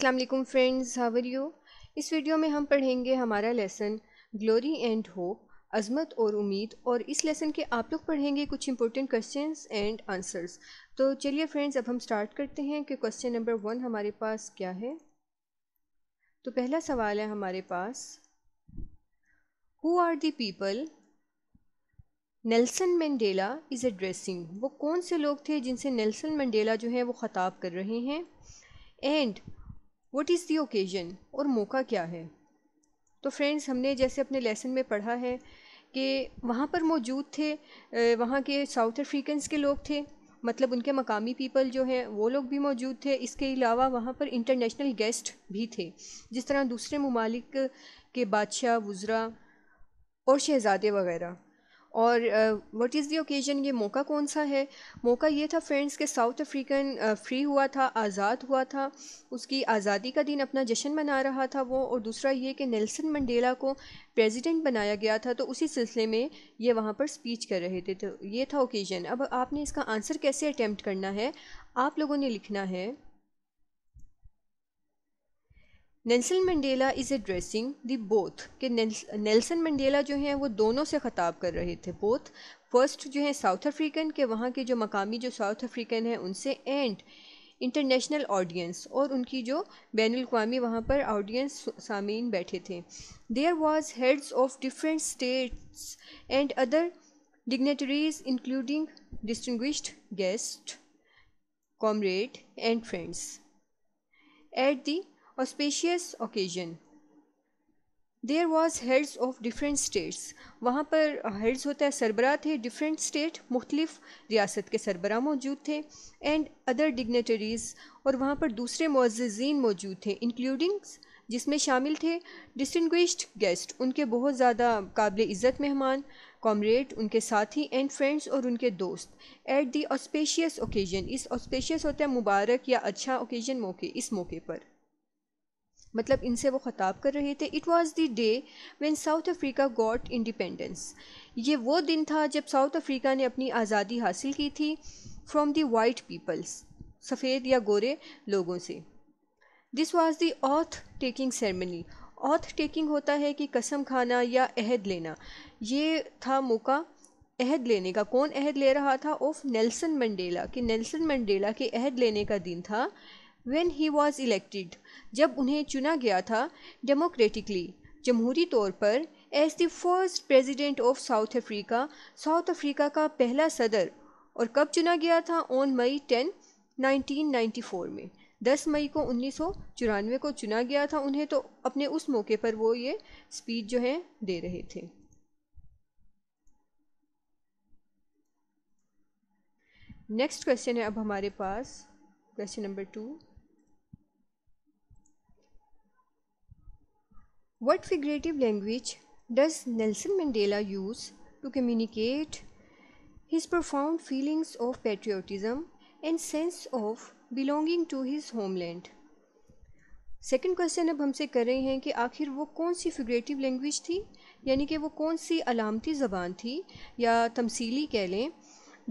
अस्सलाम वालेकुम friends how are you इस वीडियो में हम पढ़ेंगे हमारा लेसन ग्लोरी एंड होप अजमत और उम्मीद और इस लेसन के आप लोग पढ़ेंगे कुछ इंपॉर्टेंट क्वेश्चन एंड आंसर्स तो चलिए फ्रेंड्स अब हम स्टार्ट करते हैं कि क्वेश्चन नंबर वन हमारे पास क्या है तो पहला सवाल है हमारे पास who are the people Nelson Mandela is addressing वो कौन से लोग थे जिनसे नेल्सन मंडेला जो है वो ख़ताब कर रहे हैं and what is the occasion और मौका क्या है तो फ्रेंड्स हमने जैसे अपने लेसन में पढ़ा है कि वहाँ पर मौजूद थे वहाँ के साउथ अफ्रीकन्स के लोग थे मतलब उनके मकामी पीपल जो हैं वो लोग भी मौजूद थे इसके अलावा वहाँ पर इंटरनेशनल गेस्ट भी थे जिस तरह दूसरे ममालिक के बादशाह वज़रा और शहज़ादे वगैरह और व्हाट इज़ दी ओकेज़न ये मौका कौन सा है मौका ये था फ्रेंड्स के साउथ अफ्रीकन फ्री हुआ था आज़ाद हुआ था उसकी आज़ादी का दिन अपना जश्न मना रहा था वो और दूसरा ये कि नेल्सन मंडेला को प्रेसिडेंट बनाया गया था तो उसी सिलसिले में ये वहाँ पर स्पीच कर रहे थे तो ये था ओकेज़न अब आपने इसका आंसर कैसे अटैम्प्ट करना है आप लोगों ने लिखना है Nelson Mandela is addressing the both कि नेल्सन मंडेला जो हैं वो दोनों से ख़ताब कर रहे थे बोथ फर्स्ट जो है साउथ अफ्रीकन के वहाँ के जो मकामी जो साउथ अफ्रीकन हैं उनसे एंड इंटरनेशनल ऑडियंस और उनकी जो बैन अवी वहाँ पर ऑडियंस सामीन बैठे थे there was heads of different states and other dignitaries including distinguished guest comrade and friends at the auspicious occasion there was heads of different states वहाँ पर हेड्स होता है सरबरा थे डिफरेंट स्टेट मुख्तलिफ रियासत के सरबरा मौजूद थे एंड अदर डिग्नेटरीज़ और वहाँ पर दूसरे मुआजीन मौजूद थे इंक्लूडिंग जिसमें शामिल थे डिस्टिंग्विश्ड गेस्ट उनके बहुत ज़्यादा काबिल इज़्ज़त मेहमान कॉमरेड उनके साथी एंड फ्रेंड्स और उनके दोस्त एट दी ऑस्पेशियस ओकेजन इस ऑस्पेशियस होता है मुबारक या अच्छा ओकेजन मौके इस मौके पर मतलब इनसे वो ख़ताब कर रहे थे it was the day when South Africa got independence ये वो दिन था जब साउथ अफ्रीका ने अपनी आज़ादी हासिल की थी फ्रॉम दी वाइट पीपल्स सफ़ेद या गोरे लोगों से this was the oath taking ceremony oath taking होता है कि कसम खाना या अहद लेना ये था मौका अहद लेने का कौन अहद ले रहा था ऑफ नेल्सन मंडेला कि नेल्सन मंडेला के अहद लेने का दिन था वेन ही वॉज इलेक्टेड जब उन्हें चुना गया था डेमोक्रेटिकली जमहूरी तौर पर as the first president of South Africa South Africa का पहला सदर और कब चुना गया था ऑन मई नाइन्टी 1994 में 10 मई को उन्नीस को चुना गया था उन्हें तो अपने उस मौके पर वो ये स्पीच जो है दे रहे थे नेक्स्ट क्वेश्चन है अब हमारे पास question number two What figurative language does Nelson Mandela use to communicate his profound feelings of patriotism and sense of belonging to his homeland? Second question अब हमसे कर रहे हैं कि आखिर वो कौन सी फिगरेटिव लैंग्वेज थी यानी कि वो कौन सी अलामती ज़बान थी या तमसीली कह लें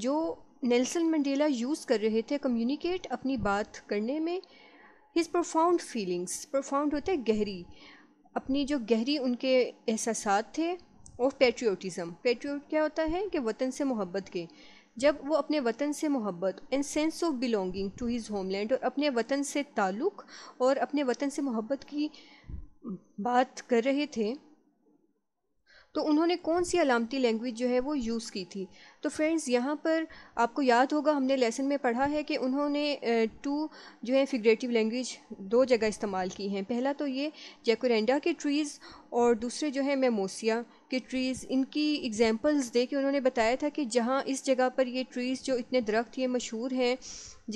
जो नेल्सन मंडेला यूज़ कर रहे थे कम्युनिकेट अपनी बात करने में हिज प्रोफाउंड फीलिंग्स प्रोफाउंड होते गहरी अपनी जो गहरी उनके एहसास थे वो पेट्रियोटिज़म पेट्रियोट क्या होता है कि वतन से मोहब्बत के जब वो अपने वतन से मोहब्बत and sense of belonging to his homeland और अपने वतन से ताल्लुक़ और अपने वतन से मोहब्बत की बात कर रहे थे तो उन्होंने कौन सी अलामती लैंग्वेज जो है वो यूज़ की थी तो फ्रेंड्स यहाँ पर आपको याद होगा हमने लेसन में पढ़ा है कि उन्होंने टू जो है फिगरेटिव लैंग्वेज दो जगह इस्तेमाल की हैं पहला तो ये जैकोरेंडा के ट्रीज़ और दूसरे जो है मेमोसिया के ट्रीज़ इनकी एग्ज़ाम्पल्स दे के उन्होंने बताया था कि जहाँ इस जगह पर ये ट्रीज़ जो इतने दरख्त ये मशहूर हैं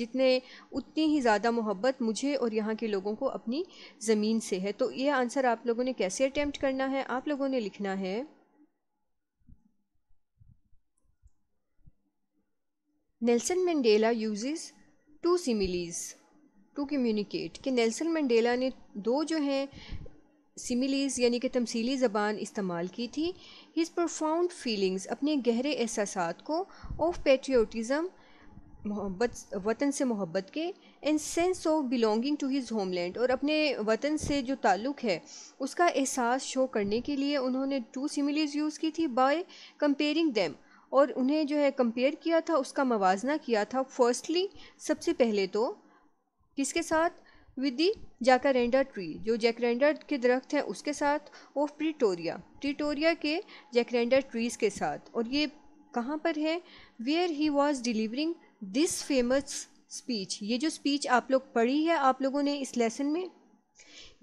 जितने उतनी ही ज़्यादा मोहब्बत मुझे और यहाँ के लोगों को अपनी ज़मीन से है तो ये आंसर आप लोगों ने कैसे अटैम्प्ट करना है आप लोगों ने लिखना है Nelson Mandela uses two similes to communicate कि नेल्सन मंडेला ने दो जो हैं सिमिलीज यानी कि तमसीली ज़बान इस्तेमाल की थी हिज प्रोफाउंड फीलिंग्स अपने गहरे एहसास को ऑफ पेट्रियाटिज़म मोहब्बत वतन से मोहब्बत के and sense of belonging to his homeland और अपने वतन से जो ताल्लुक़ है उसका एहसास शो करने के लिए उन्होंने टू सिमिलीज़ यूज़ की थी बाय कंपेयरिंग देम और उन्हें जो है कंपेयर किया था उसका मवाजना किया था फर्स्टली सबसे पहले तो किसके साथ विद दी जैकरेंडा ट्री जो जैकरेंडा के दरख्त हैं उसके साथ और प्रिटोरिया प्रिटोरिया के जैकरेंडा ट्रीज़ के साथ और ये कहाँ पर है where he was delivering this famous speech ये जो स्पीच आप लोग पढ़ी है आप लोगों ने इस लेसन में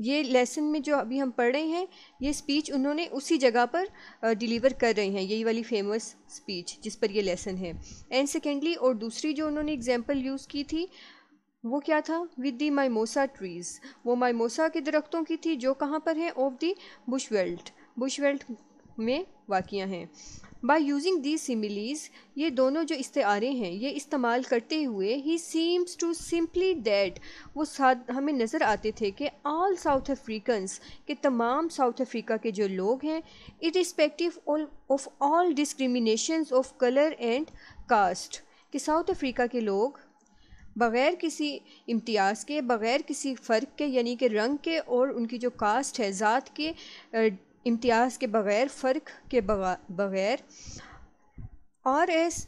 ये लेसन में जो अभी हम पढ़ रहे हैं ये स्पीच उन्होंने उसी जगह पर डिलीवर कर रहे हैं यही वाली फेमस स्पीच जिस पर ये लेसन है एंड सेकेंडली और दूसरी जो उन्होंने एग्जाम्पल यूज़ की थी वो क्या था विद दी माइमोसा ट्रीज़ वो माइमोसा के दरख्तों की थी जो कहाँ पर है of the bushveld bushveld में वाक़ हैं बाई यूजिंग दी सिमिलीज ये दोनों जो इस्तारे हैं ये इस्तेमाल करते हुए he seems to simply that वो साथ हमें नज़र आते थे कि ऑल साउथ अफ्रीकन्स के तमाम साउथ अफ्रीका के जो लोग हैं irrespective of all discrimination of colour and caste कि साउथ अफ्रीका के लोग बग़ैर किसी इम्तियाज़ के बग़ैर किसी फ़र्क के यानी कि रंग के और उनकी जो कास्ट है ज़ात के इम्तियाज़ के बग़ैर फ़र्क के बग़ैर और एस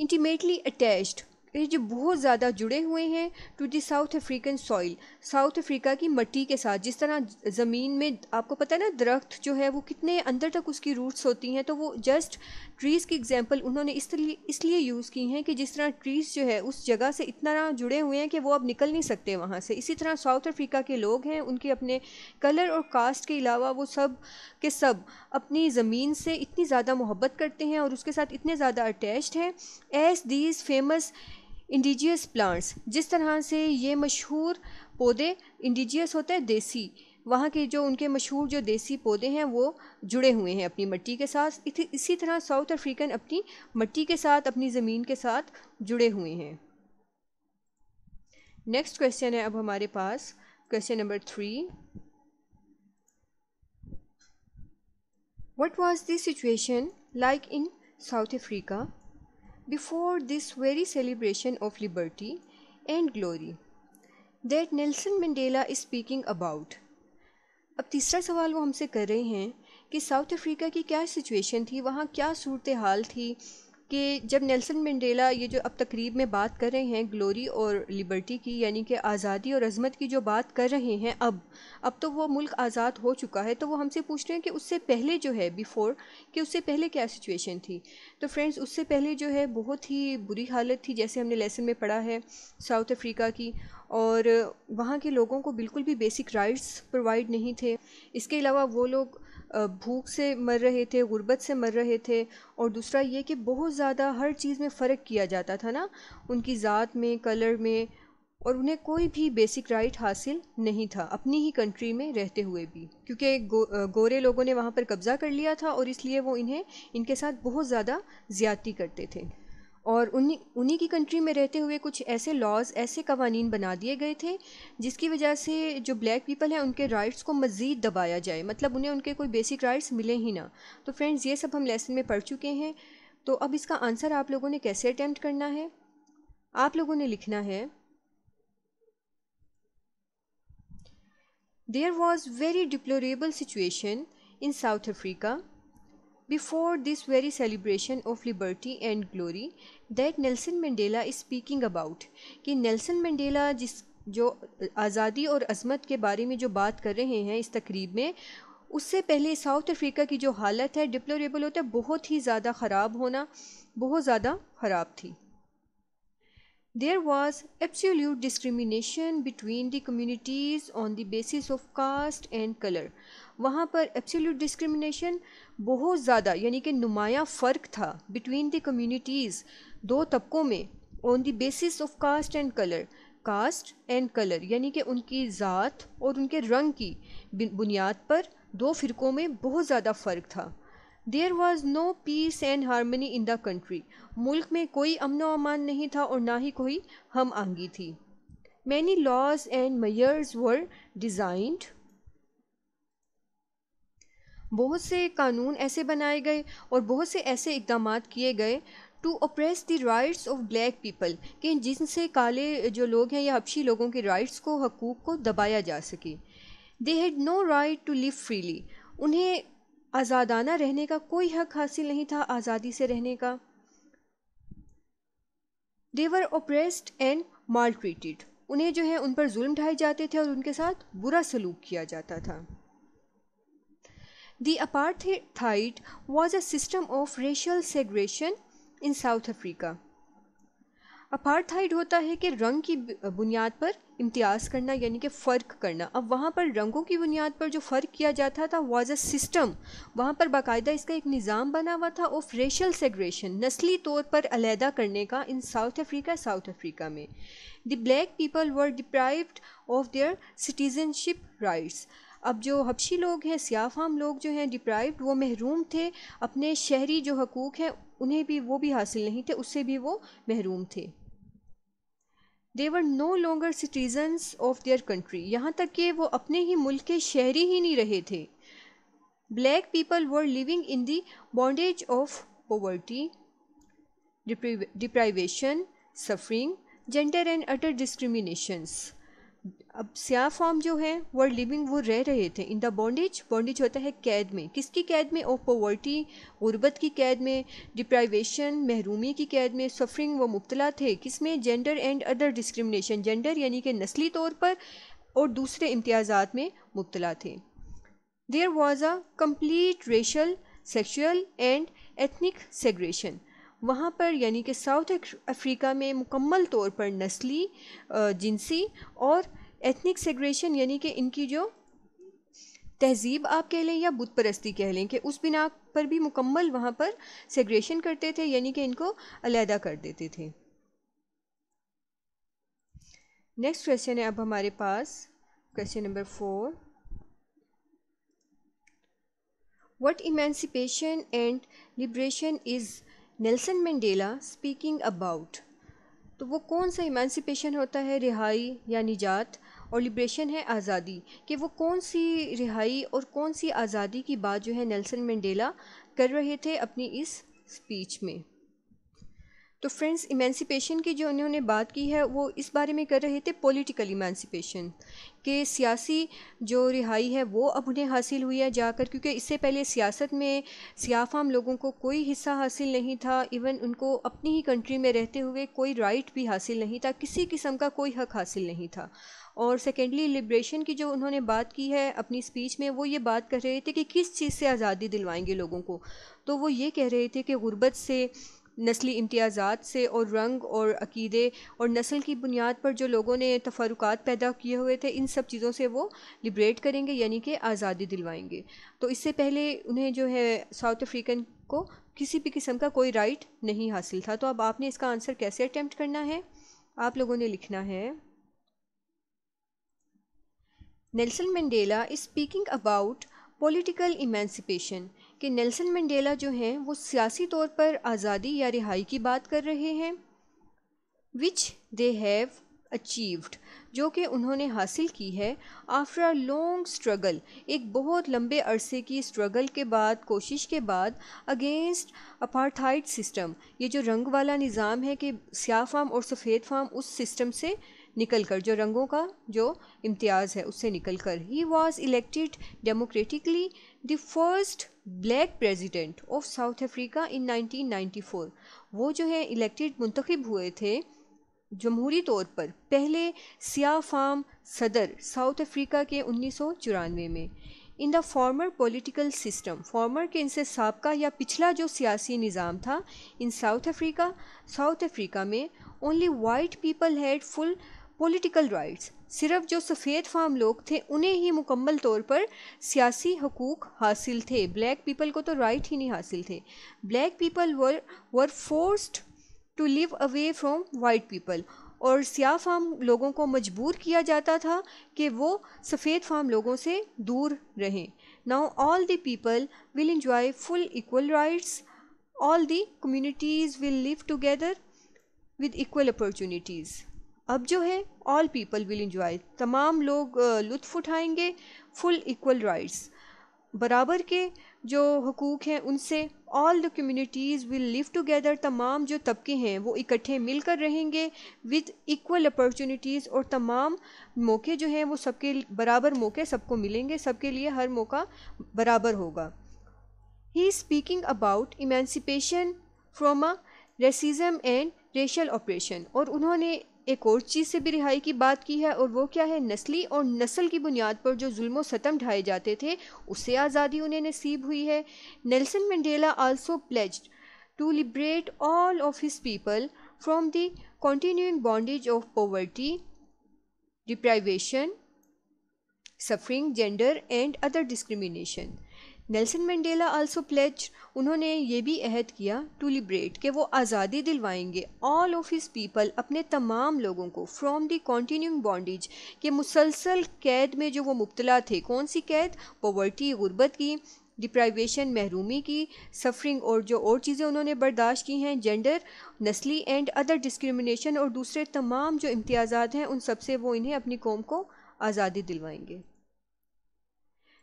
इंटीमेटली अटैच्ड ये जो बहुत ज़्यादा जुड़े हुए हैं to the South African soil South Africa की मट्टी के साथ जिस तरह ज़मीन में आपको पता है ना दरख्त जो है वो कितने अंदर तक उसकी रूट्स होती हैं तो वो जस्ट ट्रीज़ की एग्जांपल उन्होंने इसलिए इसलिए यूज़ की हैं कि जिस तरह ट्रीज़ जो है उस जगह से इतना जुड़े हुए हैं कि वो अब निकल नहीं सकते वहाँ से इसी तरह साउथ अफ्रीका के लोग हैं उनके अपने कलर और कास्ट के अलावा वो सब के सब अपनी ज़मीन से इतनी ज़्यादा मोहब्बत करते हैं और उसके साथ इतने ज़्यादा अटैच्ड हैं as these famous indigenous plants जिस तरह से ये मशहूर पौधे इंडिजियस होते हैं देसी वहाँ के जो उनके मशहूर जो देसी पौधे हैं वो जुड़े हुए हैं अपनी मिट्टी के साथ इसी तरह साउथ अफ्रीकन अपनी मिट्टी के साथ अपनी ज़मीन के साथ जुड़े हुए हैं नेक्स्ट क्वेश्चन है अब हमारे पास question number three what was the situation like in South Africa before this very celebration of liberty and glory that Nelson Mandela is speaking about. अब तीसरा सवाल वो हमसे कर रहे हैं कि साउथ अफ्रीका की क्या सिचुएशन थी वहाँ क्या सूरत हाल थी कि जब नेल्सन मंडेला ये जो अब तकरीब में बात कर रहे हैं ग्लोरी और लिबर्टी की यानी कि आज़ादी और अजमत की जो बात कर रहे हैं अब अब तो वो मुल्क आज़ाद हो चुका है तो वो हमसे पूछ रहे हैं कि उससे पहले जो है बिफ़ोर कि उससे पहले क्या सिचुएशन थी तो फ्रेंड्स उससे पहले जो है बहुत ही बुरी हालत थी जैसे हमने लेसन में पढ़ा है साउथ अफ्रीका की और वहाँ के लोगों को बिल्कुल भी बेसिक राइट्स प्रोवाइड नहीं थे इसके अलावा वो लोग भूख से मर रहे थे गुर्बत से मर रहे थे और दूसरा ये कि बहुत ज़्यादा हर चीज़ में फ़र्क किया जाता था ना उनकी ज़ात में कलर में और उन्हें कोई भी बेसिक राइट हासिल नहीं था अपनी ही कंट्री में रहते हुए भी क्योंकि गो, गोरे लोगों ने वहाँ पर कब्ज़ा कर लिया था और इसलिए वो इन्हें इनके साथ बहुत ज़्यादा ज़्यादती करते थे और उन्हीं उन्हीं की कंट्री में रहते हुए कुछ ऐसे लॉज ऐसे कवानीन बना दिए गए थे जिसकी वजह से जो ब्लैक पीपल हैं उनके राइट्स को मज़ीद दबाया जाए मतलब उन्हें उनके कोई बेसिक राइट्स मिले ही ना तो फ्रेंड्स ये सब हम लेसन में पढ़ चुके हैं तो अब इसका आंसर आप लोगों ने कैसे अटैम्प्ट करना है आप लोगों ने लिखना है there was very deplorable situation in South Africa before this very celebration of liberty and glory that Nelson Mandela is speaking about कि Nelson Mandela जिस जो आज़ादी और अजमत के बारे में जो बात कर रहे हैं इस तकरीब में उससे पहले साउथ अफ्रीका की जो हालत है डिप्लोरेबल होता है बहुत ही ज़्यादा ख़राब होना बहुत ज़्यादा ख़राब थी There was absolute discrimination between the communities on the basis of caste and color. वहाँ पर absolute discrimination बहुत ज़्यादा यानी कि नुमाया फ़र्क था between the communities दो तबकों में on the basis of caste and color. Caste and colour यानी कि उनकी ज़ात और उनके रंग की बुनियाद पर दो फ़िरकों में बहुत ज़्यादा फ़र्क था there was no peace and harmony in the country मुल्क में कोई अमन अमान नहीं था और ना ही कोई हम आंगी थी many laws and measures were designed बहुत से कानून ऐसे बनाए गए और बहुत से ऐसे इकदाम किए गए to oppress the rights of black people कि जिनसे काले जो लोग हैं या हबशी लोगों के राइट्स को हकूक़ को दबाया जा सके they had no right to live freely उन्हें आज़ादाना रहने का कोई हक हासिल नहीं था आज़ादी से रहने का देवर ओप्रेस्ड एंड ट्रीटेड उन्हें जो है उन पर जुल्म ढाए जाते थे और उनके साथ बुरा सलूक किया जाता था The apartheid was a system of racial segregation in South Africa apartheid होता है कि रंग की बुनियाद पर इम्तियाज़ करना यानी कि फ़र्क करना अब वहाँ पर रंगों की बुनियाद पर जो फ़र्क किया जाता था वाज अ सिस्टम वहाँ पर बाकायदा इसका एक निज़ाम बना हुआ था ऑफ रेशल सेग्रेशन नस्ली तौर पर अलहदा करने का in South Africa South Africa में the black people were deprived of their citizenship rights अब जो हबशी लोग हैं सियाफाम लोग जो हैं डिप्राइव्ड वो महरूम थे अपने शहरी जो हकूक़ हैं उन्हें भी वो भी हासिल नहीं थे उससे भी वो महरूम थे they were no longer citizens of their country यहाँ तक कि वो अपने ही मुल्क के शहरी ही नहीं रहे थे black people were living in the bondage of poverty deprivation suffering gender and other discriminations अब स्या फॉर्म जो है वर लिविंग वो रह रहे थे इन द बॉन्डेज बॉन्डेज होता है कैद में किसकी कैद में ऑफ पॉवर्टी गुर्बत की कैद में डिप्राइवेशन महरूमी की कैद में सफरिंग वो मुबतला थे किस में gender and other discrimination gender यानी कि नस्ली तौर पर और दूसरे इम्तियाज़ात में मुबतला थे there was a complete racial sexual and ethnic segregation वहाँ पर यानी कि साउथ अफ्रीका में मुकम्मल तौर पर नस्ली जिनसी और एथनिक सेग्रेशन यानी कि इनकी जो तहजीब आप कह लें या बुत परस्ती कह लें कि उस बिना पर भी मुकम्मल वहाँ पर सेग्रेशन करते थे यानी कि इनको अलहदा कर देते थे नेक्स्ट क्वेश्चन है अब हमारे पास question number four what emancipation and liberation is Nelson Mandela speaking about तो वो कौन सा इमेंसिपेशन होता है रिहाई या निजात और लिब्रेशन है आज़ादी कि वो कौन सी रिहाई और कौन सी आज़ादी की बात जो है नेल्सन मंडेला कर रहे थे अपनी इस स्पीच में तो फ्रेंड्स इमेंसिपेशन की जो उन्होंने बात की है वो इस बारे में कर रहे थे पॉलिटिकल इमेंसिपेशन के सियासी जो रिहाई है वो अब उन्हें हासिल हुई है जाकर क्योंकि इससे पहले सियासत में सियाफाम लोगों को कोई हिस्सा हासिल नहीं था इवन उनको अपनी ही कंट्री में रहते हुए कोई राइट भी हासिल नहीं था किसी किस्म का कोई हक हासिल नहीं था और सेकेंडली लिब्रेशन की जो उन्होंने बात की है अपनी स्पीच में वो ये बात कर रहे थे कि किस चीज़ से आज़ादी दिलवाएंगे लोगों को तो वो ये कह रहे थे कि गुर्बत से नस्ली इम्तियाज़ात से और रंग और अकीदे और नस्ल की बुनियाद पर जो लोगों ने तफरुकात पैदा किए हुए थे इन सब चीज़ों से वो लिब्रेट करेंगे यानी कि आज़ादी दिलवाएंगे तो इससे पहले उन्हें जो है साउथ अफ्रीकन को किसी भी किस्म का कोई राइट नहीं हासिल था तो अब आपने इसका आंसर कैसे अटैम्प्ट करना है आप लोगों ने लिखना है Nelson Mandela is speaking about political emancipation कि नेल्सन मंडेला जो हैं वो सियासी तौर पर आज़ादी या रिहाई की बात कर रहे हैं विच दे हैव अचीव्ड जो कि उन्होंने हासिल की है आफ्टर अ लॉन्ग स्ट्रगल एक बहुत लंबे अरसे की स्ट्रगल के बाद कोशिश के बाद अगेंस्ट अपार्थाइड सिस्टम ये जो रंग वाला निज़ाम है कि स्याह फाम और सफ़ेद फाम उस सिस्टम से निकल कर जो रंगों का जो इम्तियाज़ है उससे निकल कर he was elected democratically the first black president of South Africa in 1994 वो जो है इलेक्टेड मुंतखब हुए थे जमहूरी तौर पर पहले सियाफाम सदर साउथ अफ्रीका के उन्नीस में in the former political system former के इनसे सबका या पिछला जो सियासी निज़ाम था in South Africa South Africa में only white people had full political rights सिर्फ जो सफ़ेद फाम लोग थे उन्हें ही मुकम्मल तौर पर सियासी हकूक़ हासिल थे ब्लैक पीपल को तो राइट ही नहीं हासिल थे black people were were forced to live away from white people और सियाह फाम लोगों को मजबूर किया जाता था कि वो सफ़ेद फाम लोगों से दूर रहें now all the people will enjoy full equal rights all the communities will live together with equal opportunities अब जो है ऑल पीपल विल इंजॉय तमाम लोग लुत्फ़ उठाएंगे फुल इक्वल राइट्स बराबर के जो हकूक़ हैं उनसे all the communities will live together तमाम जो तबके हैं वो इकट्ठे मिलकर रहेंगे विद इक्वल अपॉर्चुनिटीज़ और तमाम मौके जो हैं वो सबके बराबर मौके सबको मिलेंगे सबके लिए हर मौका बराबर होगा he speaking about emancipation from a racism and racial oppression और उन्होंने एक और चीज़ से भी रिहाई की बात की है और वो क्या है नस्ली और नस्ल की बुनियाद पर जो जुल्म सतम ढाए जाते थे उससे आज़ादी उन्हें नसीब हुई है Nelson Mandela also pledged to liberate all of his people from the continuing bondage of poverty deprivation suffering gender and other discrimination Nelson Mandela also pledge उन्होंने ये भी अहद किया टू लिब्रेट कि वो आज़ादी दिलवाएंगे ऑल ऑफ हिस पीपल अपने तमाम लोगों को फ्रॉम दी कॉन्टीन्यूंग बॉन्डेज के मुसलसल कैद में जो वो मुबतला थे कौन सी कैद पॉवर्टी गुर्बत की डिप्राइवेशन महरूमी की सफरिंग और जो और चीज़ें उन्होंने बर्दाश्त की हैं जेंडर नस्ली एंड अदर डिस्क्रिमिनेशन और दूसरे तमाम जो इम्तियाज़ात हैं उन सबसे वो इन्हें अपनी कौम को आज़ादी दिलवाएंगे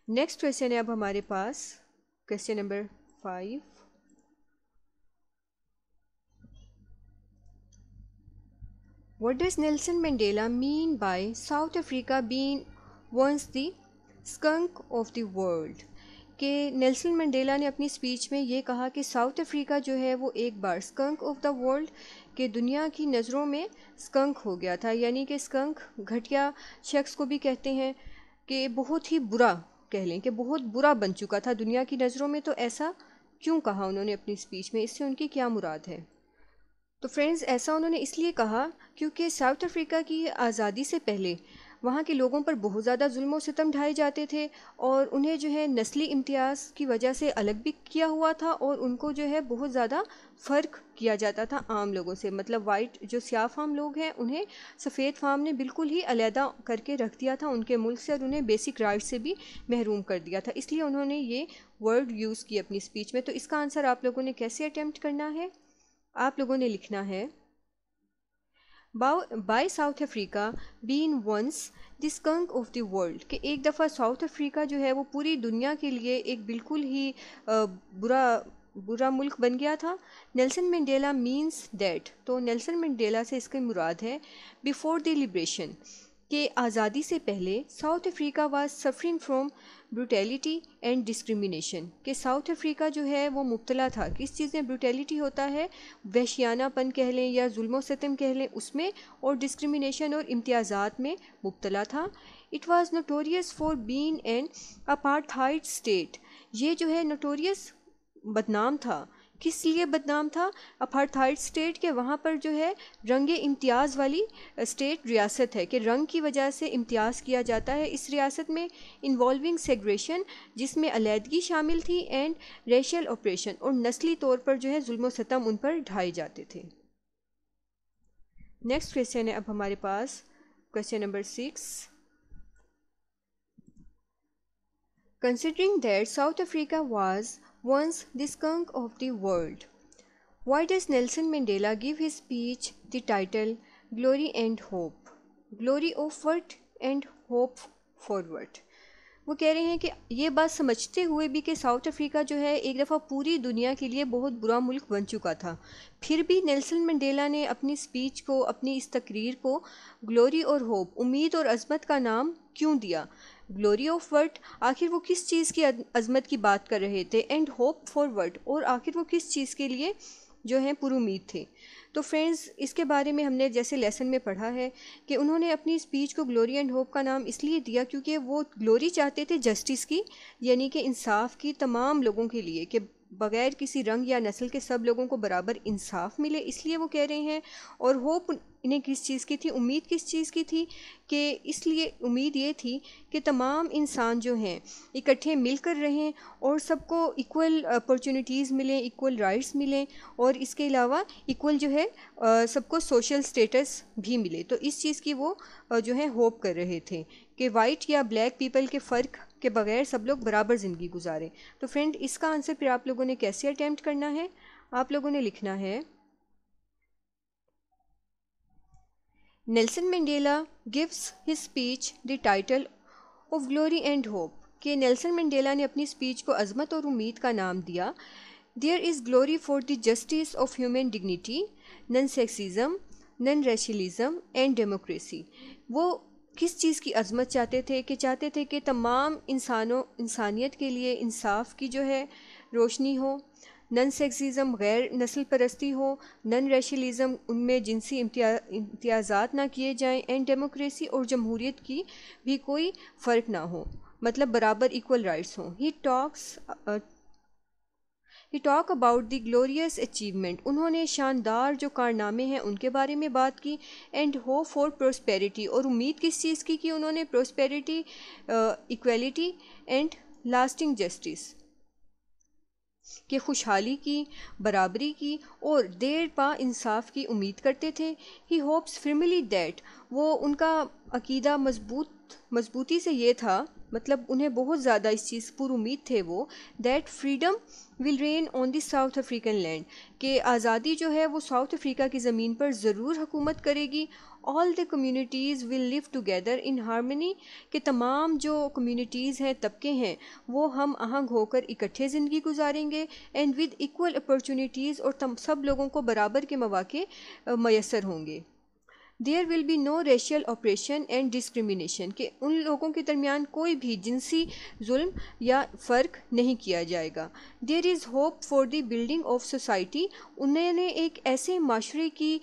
नेक्स्ट क्वेश्चन है अब हमारे पास question number five what does Nelson Mandela mean by South Africa been once the skunk of the world के नेल्सन मंडेला ने अपनी स्पीच में ये कहा कि साउथ अफ्रीका जो है वो एक बार स्कंक ऑफ द वर्ल्ड के दुनिया की नज़रों में स्कंक हो गया था यानी कि स्कंक घटिया शख्स को भी कहते हैं कि बहुत ही बुरा कह लें कि बहुत बुरा बन चुका था दुनिया की नज़रों में तो ऐसा क्यों कहा उन्होंने अपनी स्पीच में इससे उनकी क्या मुराद है तो फ्रेंड्स ऐसा उन्होंने इसलिए कहा क्योंकि साउथ अफ्रीका की आज़ादी से पहले वहाँ के लोगों पर बहुत ज़्यादा जुल्म सितम ढाए जाते थे और उन्हें जो है नस्ली इम्तियाज़ की वजह से अलग भी किया हुआ था और उनको जो है बहुत ज़्यादा फ़र्क किया जाता था आम लोगों से मतलब वाइट जो सियाह फाम लोग हैं उन्हें सफ़ेद फाम ने बिल्कुल ही अलहदा करके रख दिया था उनके मुल्क से और उन्हें बेसिक राइट से भी महरूम कर दिया था इसलिए उन्होंने ये वर्ड यूज़ की अपनी स्पीच में तो इसका आंसर आप लोगों ने कैसे अटैम्प्ट करना है आप लोगों ने लिखना है by South Africa been once the skunk of the world कि एक दफ़ा साउथ अफ्रीका जो है वो पूरी दुनिया के लिए एक बिल्कुल ही बुरा बुरा मुल्क बन गया था नेल्सन मंडेला मींस डेट तो नेल्सन मंडेला से इसकी मुराद है बिफोर द लिब्रेशन के आज़ादी से पहले South Africa was suffering from brutality and discrimination कि साउथ अफ्रीका जो है वो मुबतला था किस चीज़ में ब्रूटेलिटी होता है वहशियानापन कह लें या जुल्म सतम कह लें उसमें और डिस्क्रिमिनेशन और इम्तियाज़ात में मुबतला था it was notorious for been and apartheid state ये जो है नोटोरियस बदनाम था किस लिए बदनाम था अपार्थाइड स्टेट के वहाँ पर जो है रंग इम्तियाज़ वाली स्टेट रियासत है कि रंग की वजह से इम्तियाज़ किया जाता है इस रियासत में इन्वॉल्विंग सेग्रेशन जिसमें अलीहदगी शामिल थी एंड रेशल ऑपरेशन और नस्ली तौर पर जो है जुल्म उन पर ढाए जाते थे नेक्स्ट क्वेश्चन है अब हमारे पास question number six Considering that South Africa was once the skunk of the world Why does Nelson Mandela give his speech the title glory and hope glory of worth and hope forward वो कह रहे हैं कि ये बात समझते हुए भी कि साउथ अफ्रीका जो है एक दफ़ा पूरी दुनिया के लिए बहुत बुरा मुल्क बन चुका था फिर भी नेल्सन मंडेला ने अपनी स्पीच को अपनी इस तकरीर को ग्लोरी और होप उम्मीद और अजमत का नाम क्यों दिया ग्लोरी ऑफ वर्ट आखिर वो किस चीज़ की अजमत की बात कर रहे थे एंड होप फॉर वर्ट और आखिर वो किस चीज़ के लिए जो हैं पुरुद थे तो फ्रेंड्स इसके बारे में हमने जैसे लेसन में पढ़ा है कि उन्होंने अपनी स्पीच को ग्लोरी एंड होप का नाम इसलिए दिया क्योंकि वो ग्लोरी चाहते थे जस्टिस की यानी कि इंसाफ की तमाम लोगों के लिए कि बग़ैर किसी रंग या नस्ल के सब लोगों को बराबर इंसाफ मिले इसलिए वो कह रहे हैं और होप इन्हें किस चीज़ की थी उम्मीद किस चीज़ की थी कि इसलिए उम्मीद ये थी कि तमाम इंसान जो हैं इकट्ठे मिलकर रहें और सबको इक्वल अपॉर्चुनिटीज़ मिलें इक्वल राइट्स मिलें और इसके अलावा इक्वल जो है सबको सोशल स्टेटस भी मिले तो इस चीज़ की वो जो है होप कर रहे थे कि वाइट या ब्लैक पीपल के फ़र्क के बगैर सब लोग बराबर ज़िंदगी गुजारें तो फ्रेंड इसका आंसर फिर आप लोगों ने कैसे अटैम्प्ट करना है आप लोगों ने लिखना है Nelson Mandela gives his speech the title of glory and hope कि नेल्सन मंडेला ने अपनी स्पीच को अजमत और उम्मीद का नाम दिया there is glory for the justice of human dignity non sexism non racialism and democracy वो किस चीज़ की अजमत चाहते थे कि चाहते थे कि तमाम इंसानों इंसानियत के लिए इंसाफ की जो है रोशनी हो नन सेक्सिज़म गैर नस्ल परस्ती हो नन रेशलिज़म उनमें जिनसी इम्तियाज़ात ना किए जाएं एंड डेमोक्रेसी और जमहूरीत की भी कोई फ़र्क ना हो मतलब बराबर इक्वल राइट्स हों ही talks he talk about the glorious achievement उन्होंने शानदार जो कारनामे हैं उनके बारे में बात की एंड होप फॉर प्रोस्पेरिटी और उम्मीद किस चीज़ की कि उन्होंने prosperity equality and lasting justice के खुशहाली की बराबरी की और देर पा इंसाफ की उम्मीद करते थे ही होप्स फिरमिली डैट वो उनका अकीदा मजबूत मजबूती से ये था मतलब उन्हें बहुत ज़्यादा इस चीज़ पर उम्मीद थे वो that freedom will reign on this South African land के आज़ादी जो है वो साउथ अफ्रीका की ज़मीन पर ज़रूर हुकूमत करेगी all the communities will live together in harmony के तमाम जो कम्युनिटीज़ हैं तबके हैं वो हम आहंग होकर इकट्ठे ज़िंदगी गुजारेंगे एंड विद इक्वल अपॉर्चुनिटीज़ और तम सब लोगों को बराबर के मौाक़े मैसर होंगे there will be no racial operation and discrimination कि उन लोगों के दरमियान कोई भी जिनसी जुल्म या फ़र्क नहीं किया जाएगा there is hope for the building of society उन्होंने एक ऐसे माशरे की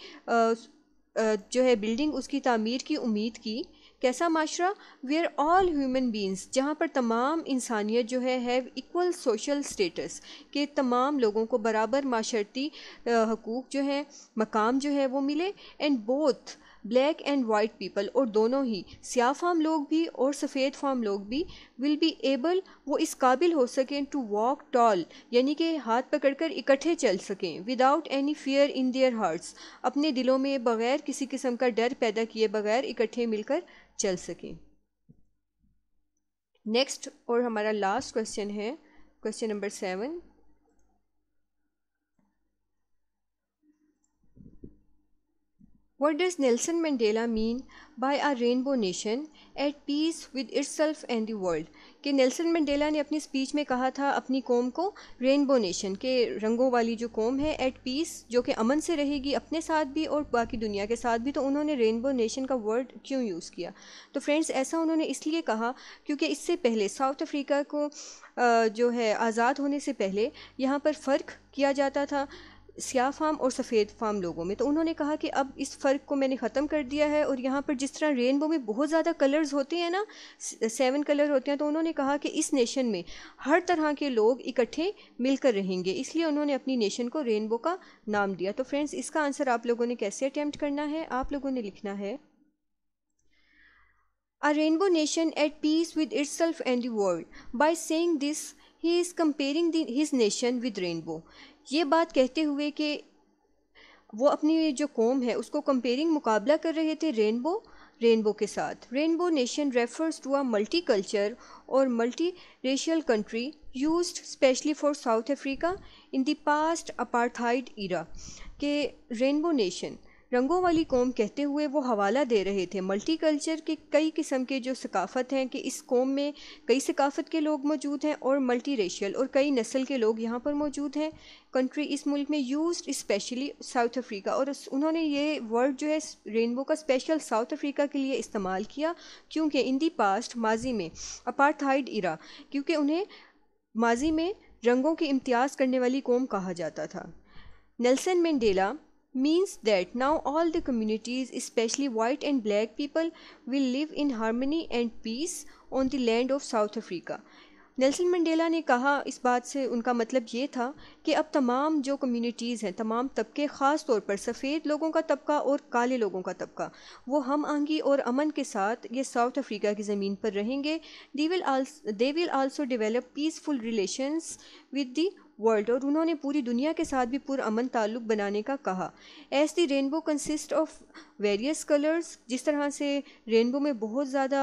जो है बिल्डिंग उसकी तमीर की उम्मीद की कैसा माशरा वेयर ऑल ह्यूमन बींग्स जहाँ पर तमाम इंसानियत जो है हैव इक्वल सोशल स्टेटस के तमाम लोगों को बराबर माशरती हकूक़ जो है मकाम जो है वो मिले and both black and white people और दोनों ही स्याह फाम लोग भी और सफ़ेद फाम लोग भी विल बी एबल वो इस काबिल हो सकें टू वॉक टॉल यानी कि हाथ पकड़कर इकट्ठे चल सकें without any fear in their hearts अपने दिलों में बग़ैर किसी किस्म का डर पैदा किए बगैर इकट्ठे मिलकर चल सकें नेक्स्ट और हमारा लास्ट क्वेश्चन है question number seven What does Nelson Mandela mean by a rainbow nation at peace with itself and the world? कि नेल्सन मंडेला ने अपनी स्पीच में कहा था अपनी कौम को रेनबो नेशन के रंगों वाली जो कौम है एट पीस जो कि अमन से रहेगी अपने साथ भी और बाकी दुनिया के साथ भी तो उन्होंने रेनबो नेशन का वर्ड क्यों यूज़ किया तो फ्रेंड्स ऐसा उन्होंने इसलिए कहा क्योंकि इससे पहले साउथ अफ्रीका को जो है आज़ाद होने से पहले यहाँ पर फ़र्क किया जाता था सियाह फाम और सफ़ेद फाम लोगों में तो उन्होंने कहा कि अब इस फ़र्क को मैंने ख़त्म कर दिया है और यहाँ पर जिस तरह रेनबो में बहुत ज़्यादा कलर्स होते हैं ना सेवन कलर होते हैं तो उन्होंने कहा कि इस नेशन में हर तरह के लोग इकट्ठे मिलकर रहेंगे इसलिए उन्होंने अपनी नेशन को रेनबो का नाम दिया तो फ्रेंड्स इसका आंसर आप लोगों ने कैसे अटैम्प्ट करना है आप लोगों ने लिखना है A rainbow nation at peace with itself and the world. By saying this, he is comparing the, his nation with rainbow. ये बात कहते हुए कि वो अपनी जो कौम है उसको कंपेयरिंग मुकाबला कर रहे थे रेनबो रेनबो के साथ rainbow nation refers to a multi culture और multi racial country use specially for South Africa in the past apartheid era के रेनबो नेशन रंगों वाली कौम कहते हुए वो हवाला दे रहे थे मल्टी कल्चर के कई किस्म के जो सकाफ़त हैं कि इस कौम में कई सकाफ़त के लोग मौजूद हैं और मल्टी रेशियल और कई नस्ल के लोग यहाँ पर मौजूद हैं कंट्री इस मुल्क में यूज स्पेशली साउथ अफ्रीका और उन्होंने ये वर्ड जो है रेनबो का स्पेशल साउथ अफ्रीका के लिए इस्तेमाल किया क्योंकि इन दी पास्ट माजी में अपार्थाइड इरा क्योंकि उन्हें माजी में रंगों के इम्तियाज़ करने वाली कौम कहा जाता था Nelson Mandela means that now all the communities, especially white and black people, will live in harmony and peace on the land of South Africa. Nelson Mandela ने कहा इस बात से उनका मतलब ये था कि अब तमाम जो कम्युनिटीज़ हैं तमाम तबके ख़ास तौर पर सफ़ेद लोगों का तबका और काले लोगों का तबका वो हम आंगी और अमन के साथ ये साउथ अफ्रीका की ज़मीन पर रहेंगे they will will also develop peaceful relations with the world और उन्होंने पूरी दुनिया के साथ भी पुरान ताल्लुक बनाने का कहा as the rainbow consist of various colours जिस तरह से रेनबो में बहुत ज़्यादा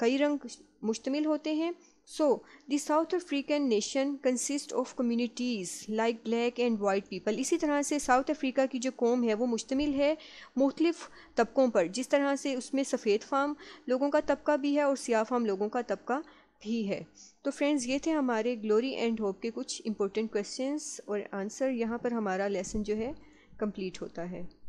कई रंग मुश्तमिल होते हैं So, the South African nation consists of communities like black and white people. इसी तरह से साउथ अफ्रीका की जो कौम है वो मुश्तमिल है मुख्तलिफ तबकों पर जिस तरह से उसमें सफ़ेद फाम लोगों का तबका भी है और सियाह फाम लोगों का तबका भी है तो फ्रेंड्स ये थे हमारे ग्लोरी एंड होप के कुछ इंपॉर्टेंट क्वेश्चंस और आंसर यहाँ पर हमारा लेसन जो है कंप्लीट होता है